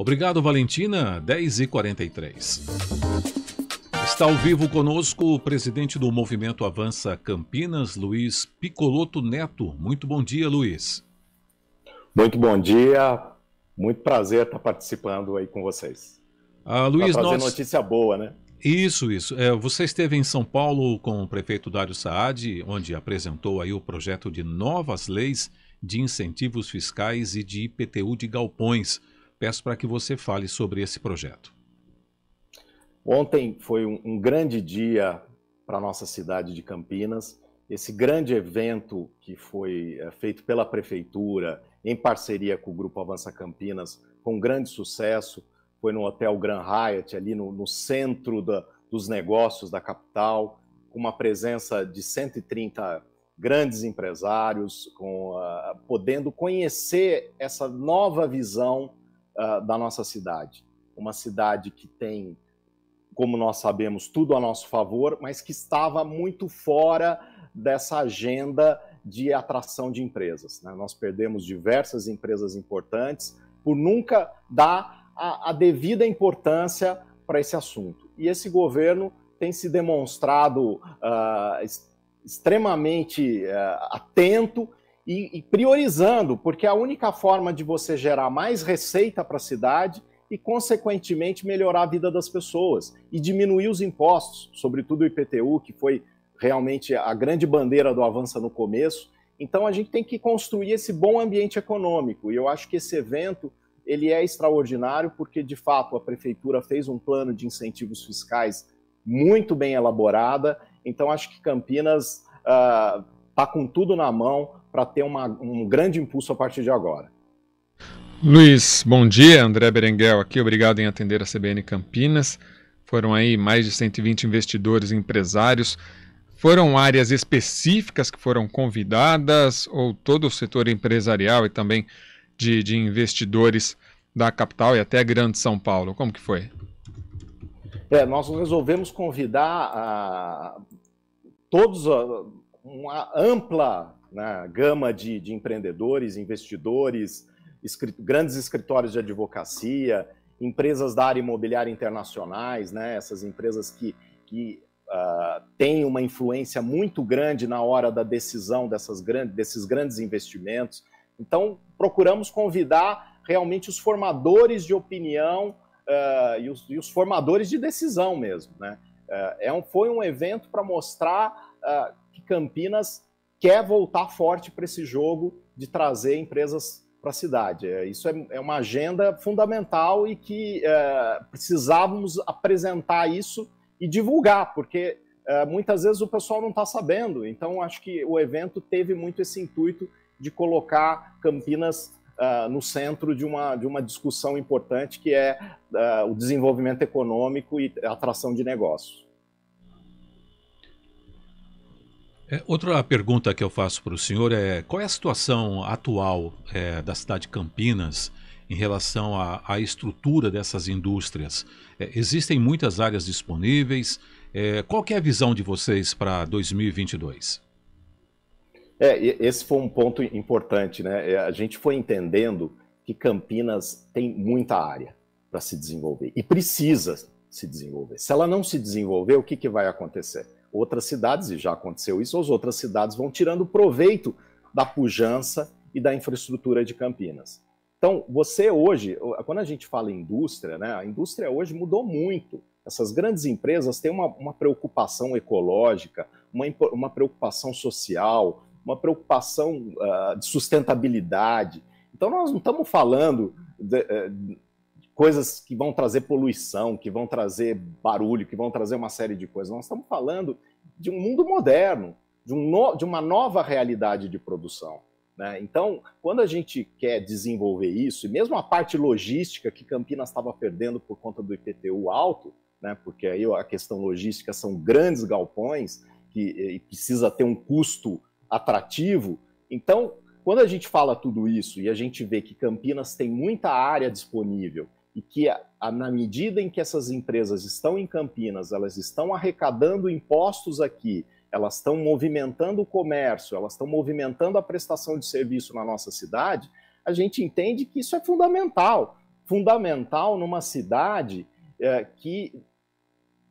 Obrigado, Valentina. 10 e 43 Está ao vivo conosco o presidente do Movimento Avança Campinas, Luiz Picoloto Neto. Muito bom dia, Luiz. Muito bom dia. Muito prazer estar participando aí com vocês. Ah, Luiz, nós... notícia boa, né? Isso, isso. É, você esteve em São Paulo com o prefeito Dário Saad, onde apresentou aí o projeto de novas leis de incentivos fiscais e de IPTU de galpões. Peço para que você fale sobre esse projeto. Ontem foi um, um grande dia para a nossa cidade de Campinas. Esse grande evento que foi é, feito pela Prefeitura, em parceria com o Grupo Avança Campinas, com grande sucesso. Foi no Hotel Grand Hyatt, ali no, no centro da, dos negócios da capital, com uma presença de 130 grandes empresários, com, uh, podendo conhecer essa nova visão ah, da nossa cidade. Uma cidade que tem, como nós sabemos, tudo a nosso favor, mas que estava muito fora dessa agenda de atração de empresas. Né? Nós perdemos diversas empresas importantes por nunca dar a, a devida importância para esse assunto. E esse governo tem se demonstrado uh, extremamente uh, atento e, e priorizando, porque a única forma de você gerar mais receita para a cidade e, consequentemente, melhorar a vida das pessoas e diminuir os impostos, sobretudo o IPTU, que foi realmente a grande bandeira do Avança no começo. Então, a gente tem que construir esse bom ambiente econômico. E eu acho que esse evento ele é extraordinário porque, de fato, a prefeitura fez um plano de incentivos fiscais muito bem elaborada. Então, acho que Campinas está ah, uh, com tudo na mão para ter uma, um grande impulso a partir de agora. Luiz, bom dia. André Berenguel aqui, obrigado em atender a CBN Campinas. Foram aí mais de 120 investidores e empresários. Foram áreas específicas que foram convidadas ou todo o setor empresarial e também de, de investidores da capital e até Grande São Paulo? Como que foi? É, nós resolvemos convidar a, ah, todos a, ah, uma ampla né, gama de, de, empreendedores, investidores, escrit grandes escritórios de advocacia, empresas da área imobiliária internacionais, né, essas empresas que, que uh, têm uma influência muito grande na hora da decisão dessas grandes desses grandes investimentos. Então, procuramos convidar realmente os formadores de opinião uh, e, os, e, os, formadores de decisão mesmo. Né? Uh, é um, foi um evento para mostrar ah, que Campinas quer voltar forte para esse jogo de trazer empresas para a cidade. É, isso é, é, uma agenda fundamental e que eh, precisávamos apresentar isso e divulgar, porque eh, muitas vezes o pessoal não está sabendo. Então, acho que o evento teve muito esse intuito de colocar Campinas ah, no centro de uma, de uma discussão importante que é ah, o desenvolvimento econômico e atração de negócios. É, outra pergunta que eu faço para o senhor é qual é a situação atual é, da cidade de Campinas em relação à estrutura dessas indústrias? É, existem muitas áreas disponíveis. É, qual é a visão de vocês para 2022? É, esse foi um ponto importante, né? É, a gente foi entendendo que Campinas tem muita área para se desenvolver e precisa se desenvolver. Se ela não se desenvolver, o que, que vai acontecer? Outras cidades, e já aconteceu isso, as outras cidades vão tirando proveito da pujança e da infraestrutura de Campinas. Então, você hoje, quando a gente fala em indústria, né, a indústria hoje mudou muito. Essas grandes empresas têm uma, uma preocupação ecológica, uma, uma preocupação social, uma preocupação uh, de sustentabilidade. Então, nós não estamos falando de, eh, coisas que vão trazer poluição, que vão trazer barulho, que vão trazer uma série de coisas. Nós estamos falando de um mundo moderno, de, um no, de uma nova realidade de produção. Né? Então, quando a gente quer desenvolver isso, e mesmo a parte logística que Campinas estava perdendo por conta do IPTU alto, né? porque aí a questão logística são grandes galpões que e precisa ter um custo atrativo. Então, quando a gente fala tudo isso e a gente vê que Campinas tem muita área disponível e que na medida em que essas empresas estão em Campinas, elas estão arrecadando impostos aqui, elas estão movimentando o comércio, elas estão movimentando a prestação de serviço na nossa cidade, a gente entende que isso é fundamental. Fundamental numa cidade é, que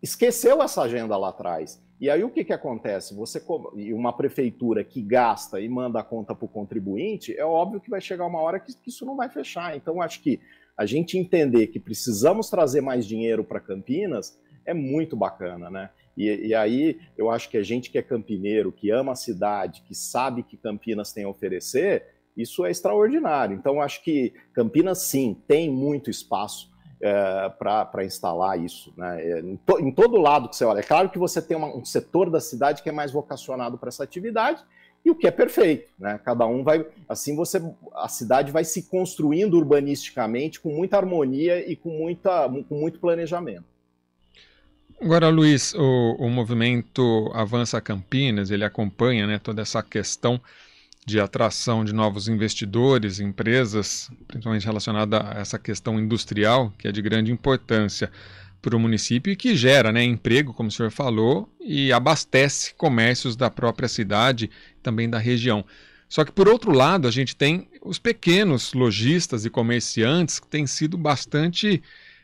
esqueceu essa agenda lá atrás. E aí o que, que acontece? Você uma prefeitura que gasta e manda a conta para o contribuinte, é óbvio que vai chegar uma hora que, que isso não vai fechar. Então acho que a gente entender que precisamos trazer mais dinheiro para Campinas é muito bacana, né? E, e, aí eu acho que a gente que é campineiro, que ama a cidade, que sabe que Campinas tem a oferecer, isso é extraordinário. Então acho que Campinas sim tem muito espaço. É, eh, para instalar isso. Né? É, em, to, em, todo lado que você olha. É claro que você tem uma, um setor da cidade que é mais vocacionado para essa atividade, e o que é perfeito, né? Cada um vai, assim você, a cidade vai se construindo urbanisticamente com muita harmonia e com muita, com muito planejamento. Agora, Luiz, o, o movimento Avança Campinas, ele acompanha, né, toda essa questão de atração de novos investidores, empresas, principalmente relacionada a essa questão industrial, que é de grande importância para o município e que gera né, emprego, como o senhor falou, e abastece comércios da própria cidade, também da região. Só que, por outro lado, a gente tem os pequenos lojistas e comerciantes que têm sido bastante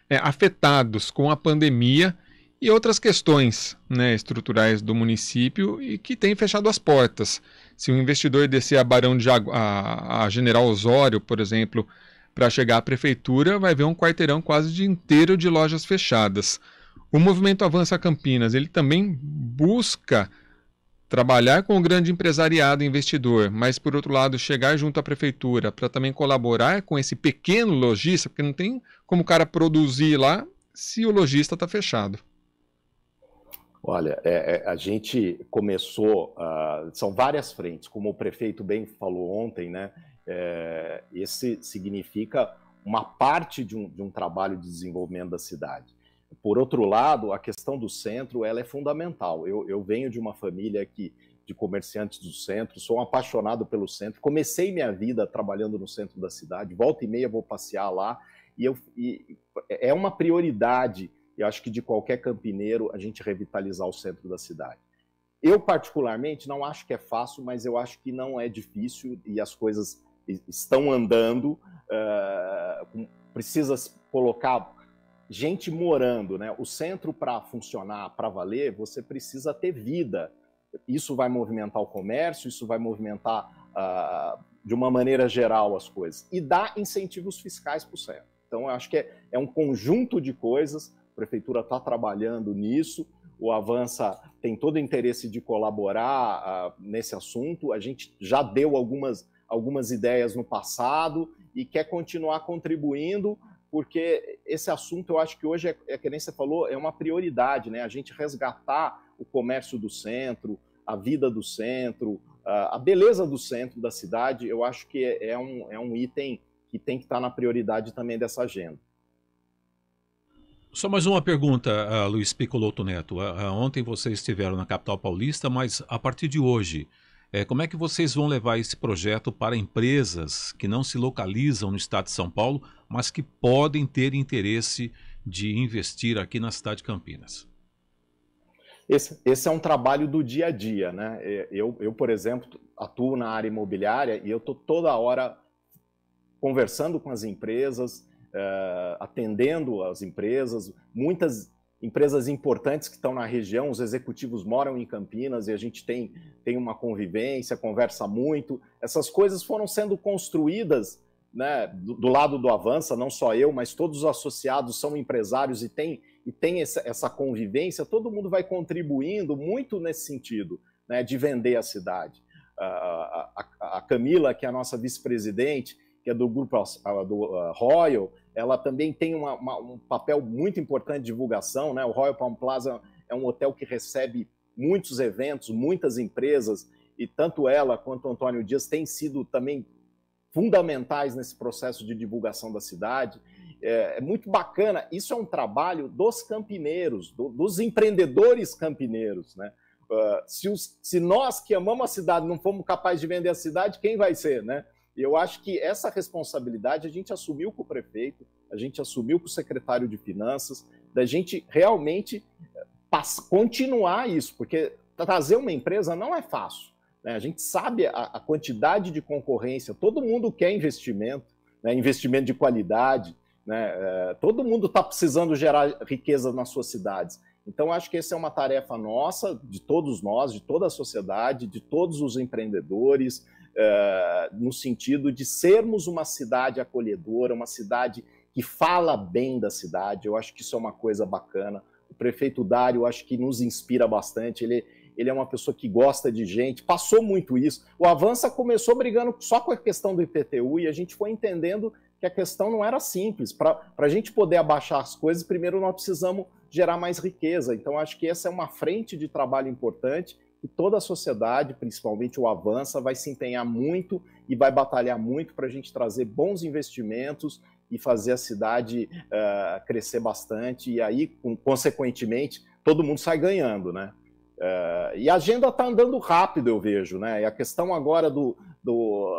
é, afetados com a pandemia e outras questões né, estruturais do município e que têm fechado as portas. Se um investidor descer a Barão de Jagu a, a General Osório, por exemplo, para chegar à prefeitura, vai ver um quarteirão quase de inteiro de lojas fechadas. O movimento Avança Campinas, ele também busca trabalhar com o grande empresariado investidor, mas por outro lado chegar junto à prefeitura para também colaborar com esse pequeno lojista, porque não tem como o cara produzir lá se o lojista está fechado. Olha, é, é, a gente começou, uh, são várias frentes, como o prefeito bem falou ontem, né? É, esse significa uma parte de um, de um trabalho de desenvolvimento da cidade. Por outro lado, a questão do centro ela é fundamental. Eu, eu venho de uma família que de comerciantes do centro, sou um apaixonado pelo centro. Comecei minha vida trabalhando no centro da cidade, volta e meia vou passear lá, e, eu, e é uma prioridade, eu acho que de qualquer campineiro, a gente revitalizar o centro da cidade. Eu, particularmente, não acho que é fácil, mas eu acho que não é difícil e as coisas estão andando, uh, precisa colocar gente morando, né? O centro para funcionar, para valer, você precisa ter vida. Isso vai movimentar o comércio, isso vai movimentar uh, de uma maneira geral as coisas e dá incentivos fiscais para o centro. Então, eu acho que é, é um conjunto de coisas. A prefeitura está trabalhando nisso. O Avança tem todo o interesse de colaborar uh, nesse assunto. A gente já deu algumas algumas ideias no passado e quer continuar contribuindo, porque esse assunto eu acho que hoje, é, é que nem você falou, é uma prioridade, né? A gente resgatar o comércio do centro, a vida do centro, a beleza do centro da cidade, eu acho que é, é um, é um item que tem que estar tá na prioridade também dessa agenda. Só mais uma pergunta, ah, Luiz Picoloto Neto. Ah, ah, ontem vocês estiveram na capital paulista, mas a partir de hoje, é, como é que vocês vão levar esse projeto para empresas que não se localizam no estado de São Paulo, mas que podem ter interesse de investir aqui na cidade de Campinas? Esse, esse é um trabalho do dia a dia, né? É, eu, eu por exemplo, atuo na área imobiliária e eu estou toda hora conversando com as empresas, uh, atendendo as empresas. Muitas empresas importantes que estão na região, os executivos moram em Campinas e a gente tem, tem uma convivência, conversa muito. Essas coisas foram sendo construídas né, do, do, lado do Avança, não só eu, mas todos os associados são empresários e tem, e tem essa, essa convivência, todo mundo vai contribuindo muito nesse sentido, né, de vender a cidade. A, a, a Camila, que é a nossa vice-presidente, que é do grupo do Royal, ela também tem uma, uma, um papel muito importante de divulgação, né? O Royal Palm Plaza é um hotel que recebe muitos eventos, muitas empresas, e tanto ela quanto o Antônio Dias têm sido também fundamentais nesse processo de divulgação da cidade. É, é muito bacana, isso é um trabalho dos campineiros, do, dos empreendedores campineiros, né? Uh, se, os, se, nós que amamos a cidade não formos capazes de vender a cidade, quem vai ser, né? E eu acho que essa responsabilidade a gente assumiu com o prefeito, a gente assumiu com o secretário de Finanças, da gente realmente eh, continuar isso, porque trazer uma empresa não é fácil. Né? A gente sabe a, a, quantidade de concorrência, todo mundo quer investimento, né? investimento de qualidade, né? é, todo mundo está precisando gerar riqueza nas suas cidades. Então, acho que essa é uma tarefa nossa, de todos nós, de toda a sociedade, de todos os empreendedores, eh, no sentido de sermos uma cidade acolhedora, uma cidade que fala bem da cidade. Eu acho que isso é uma coisa bacana. O prefeito Dário, eu acho que nos inspira bastante. Ele, ele é uma pessoa que gosta de gente, passou muito isso. O Avança começou brigando só com a questão do IPTU e a gente foi entendendo que a questão não era simples. Para a gente poder abaixar as coisas, primeiro nós precisamos gerar mais riqueza. Então, acho que essa é uma frente de trabalho importante que toda a sociedade, principalmente o Avança, vai se empenhar muito e vai batalhar muito para a gente trazer bons investimentos e fazer a cidade uh, crescer bastante. E aí, consequentemente, todo mundo sai ganhando, né? Uh, e a agenda está andando rápido, eu vejo, né? E a questão agora do, do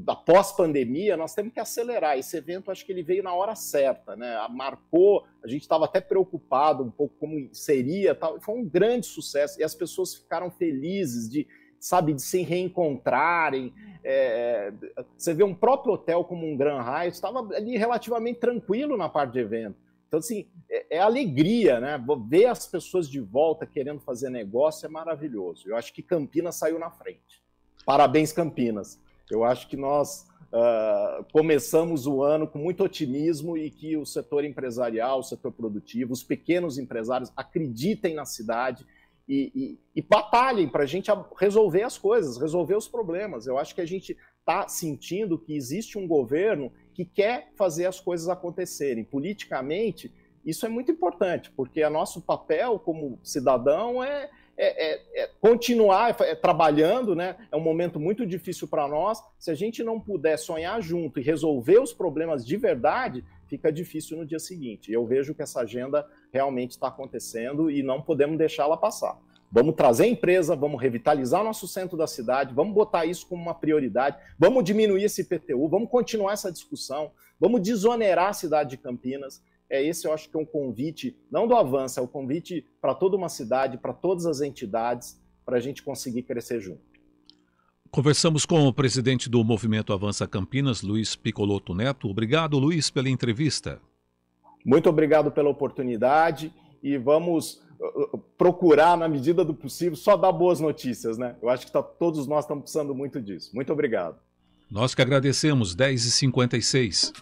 da pós-pandemia, nós temos que acelerar. Esse evento, acho que ele veio na hora certa, né? Marcou, a gente estava até preocupado um pouco como seria, tal. foi um grande sucesso e as pessoas ficaram felizes de, sabe, de se reencontrarem. É, você vê um próprio hotel como um Grand Hyatt, estava ali relativamente tranquilo na parte de evento. Então, assim, é, é alegria, né? Ver as pessoas de volta querendo fazer negócio é maravilhoso. Eu acho que Campinas saiu na frente. Parabéns, Campinas. Eu acho que nós uh, começamos o ano com muito otimismo e que o setor empresarial, o setor produtivo, os pequenos empresários acreditem na cidade e, e, e batalhem para a gente resolver as coisas, resolver os problemas. Eu acho que a gente está sentindo que existe um governo que quer fazer as coisas acontecerem. Politicamente, isso é muito importante, porque o nosso papel como cidadão é, é, é, é, continuar é, trabalhando, né? É um momento muito difícil para nós. Se a gente não puder sonhar junto e resolver os problemas de verdade, fica difícil no dia seguinte. Eu vejo que essa agenda realmente está acontecendo e não podemos deixá-la passar. Vamos trazer empresa, vamos revitalizar nosso centro da cidade, vamos botar isso como uma prioridade, vamos diminuir esse PTU, vamos continuar essa discussão, vamos desonerar a cidade de Campinas é esse, eu acho que é um convite, não do Avança, é um convite para toda uma cidade, para todas as entidades, para a gente conseguir crescer junto. Conversamos com o presidente do Movimento Avança Campinas, Luiz Picoloto Neto. Obrigado, Luiz, pela entrevista. Muito obrigado pela oportunidade e vamos uh, uh, procurar, na medida do possível, só dar boas notícias, né? Eu acho que tá, todos nós estamos precisando muito disso. Muito obrigado. Nós que agradecemos, 10h56.